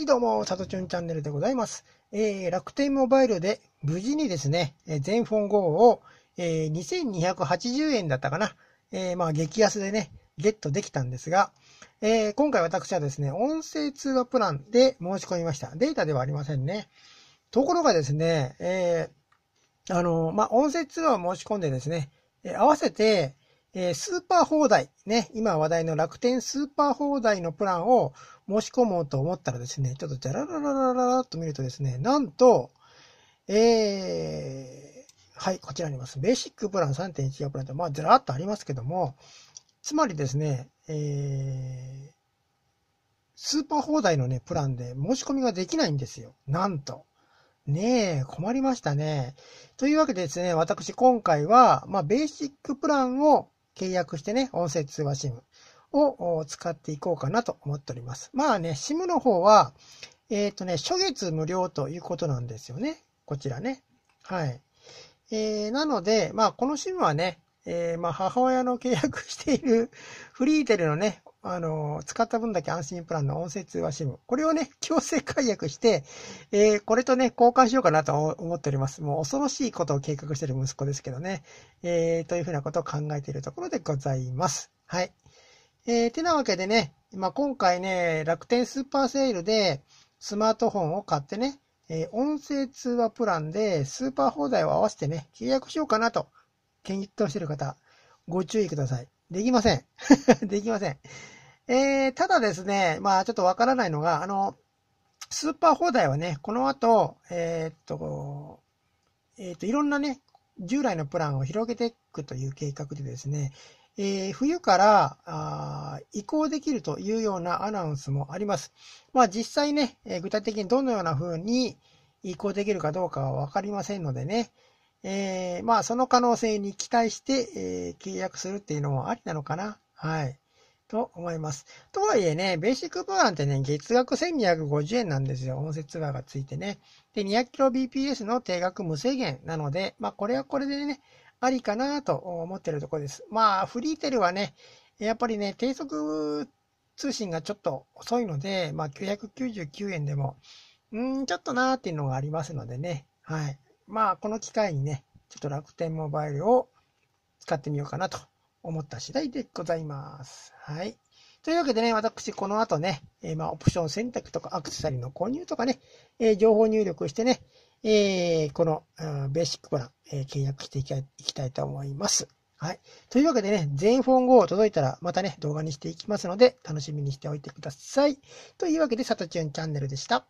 はい、どうも、さとちゅんチャンネルでございます。えー、楽天モバイルで無事にですね、全フォン GO を、えー、2280円だったかな。えー、まあ、激安でね、ゲットできたんですが、えー、今回私はですね、音声通話プランで申し込みました。データではありませんね。ところがですね、えー、あの、まあ、音声通話を申し込んでですね、え合わせて、えー、スーパー放題、ね、今話題の楽天スーパー放題のプランを申し込もうと思ったらですね、ちょっとじゃららららららと見るとですね、なんと、えー、はい、こちらにあります。ベーシックプラン3.14プランと、まあ、ずらっとありますけども、つまりですね、えー、スーパー放題のね、プランで申し込みができないんですよ。なんと。ねえ、困りましたね。というわけでですね、私今回は、まあ、ベーシックプランを契約してね、音声通話 SIM を使っていこうかなと思っております。まあね、SIM の方は、えっ、ー、とね、初月無料ということなんですよね。こちらね。はい。えー、なので、まあ、この SIM はね、えー、まあ、母親の契約しているフリーテルのね、あの、使った分だけ安心プランの音声通話 SIM。これをね、強制解約して、えー、これとね、交換しようかなと思っております。もう恐ろしいことを計画している息子ですけどね。えー、というふうなことを考えているところでございます。はい。えー、てなわけでね、まあ、今回ね、楽天スーパーセールでスマートフォンを買ってね、えー、音声通話プランでスーパー放題を合わせてね、契約しようかなと、検討している方、ご注意ください。できません。できません。えー、ただですね、まあちょっとわからないのが、あの、スーパー放題はね、この後、えー、っと、えー、っと、いろんなね、従来のプランを広げていくという計画でですね、えー、冬からあ移行できるというようなアナウンスもあります。まあ実際ね、えー、具体的にどのような風に移行できるかどうかはわかりませんのでね、えー、まあ、その可能性に期待して、えー、契約するっていうのもありなのかな。はい。と思います。とはいえね、ベーシックプランってね、月額1250円なんですよ。音声ツアーがついてね。で、200kbps の定額無制限なので、まあ、これはこれでね、ありかなと思ってるところです。まあ、フリーテルはね、やっぱりね、低速通信がちょっと遅いので、まあ、999円でも、うん、ちょっとなーっていうのがありますのでね。はい。まあ、この機会にね、ちょっと楽天モバイルを使ってみようかなと思った次第でございます。はい。というわけでね、私、この後ね、えー、まあ、オプション選択とかアクセサリーの購入とかね、えー、情報入力してね、えー、この、ベーシックプラン、え契約していきたいと思います。はい。というわけでね、全フォン号届いたら、またね、動画にしていきますので、楽しみにしておいてください。というわけで、さとちゅんチャンネルでした。